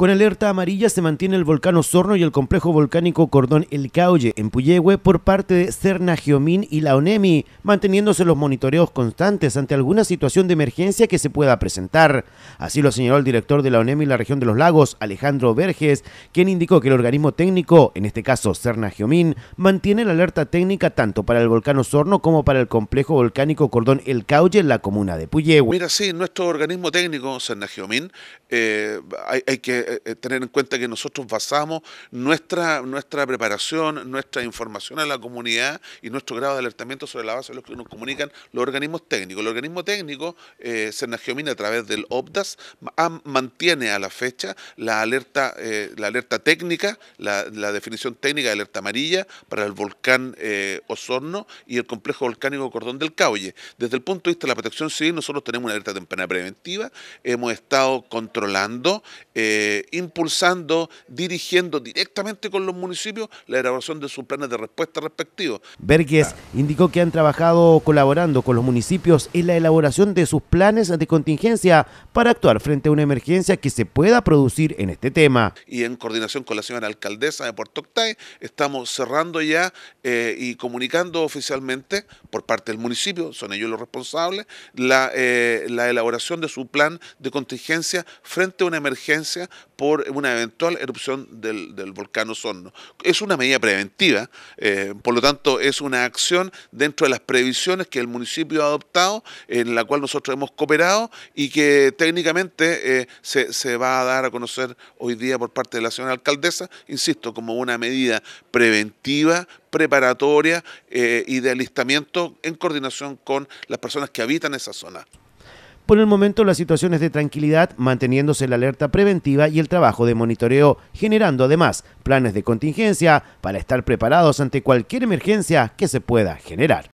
Con alerta amarilla se mantiene el volcán Osorno y el complejo volcánico Cordón El Caule en Puyehue por parte de Cerna Geomín y la ONEMI, manteniéndose los monitoreos constantes ante alguna situación de emergencia que se pueda presentar. Así lo señaló el director de la ONEMI en la región de los lagos, Alejandro Verges, quien indicó que el organismo técnico, en este caso Cerna Geomín, mantiene la alerta técnica tanto para el volcán Osorno como para el complejo volcánico Cordón El Caule en la comuna de Puyehue. Mira, sí, nuestro organismo técnico, Cerna Geomín, eh, hay que eh, eh, tener en cuenta que nosotros basamos nuestra, nuestra preparación, nuestra información a la comunidad y nuestro grado de alertamiento sobre la base de lo que nos comunican los organismos técnicos. El organismo técnico, eh, mina a través del OPDAS, mantiene a la fecha la alerta, eh, la alerta técnica, la, definición técnica de alerta amarilla para el volcán Osorno y el complejo volcánico Cordón del caule Desde el punto de vista de la protección civil, nosotros tenemos una alerta temprana preventiva, hemos estado controlando impulsando, dirigiendo directamente con los municipios la elaboración de sus planes de respuesta respectivos. Berges indicó que han trabajado colaborando con los municipios en la elaboración de sus planes de contingencia para actuar frente a una emergencia que se pueda producir en este tema. Y en coordinación con la señora alcaldesa de Puerto Octay, estamos cerrando ya eh, y comunicando oficialmente por parte del municipio, son ellos los responsables, la eh, elaboración de su plan de contingencia frente a una emergencia por una eventual erupción del, volcán Osorno. Es una medida preventiva, eh, por lo tanto es una acción dentro de las previsiones que el municipio ha adoptado, en la cual nosotros hemos cooperado y que técnicamente eh, se, va a dar a conocer hoy día por parte de la señora alcaldesa, insisto, como una medida preventiva preparatoria eh, y de alistamiento en coordinación con las personas que habitan esa zona. Por el momento la situación es de tranquilidad, manteniéndose la alerta preventiva y el trabajo de monitoreo, generando además planes de contingencia para estar preparados ante cualquier emergencia que se pueda generar.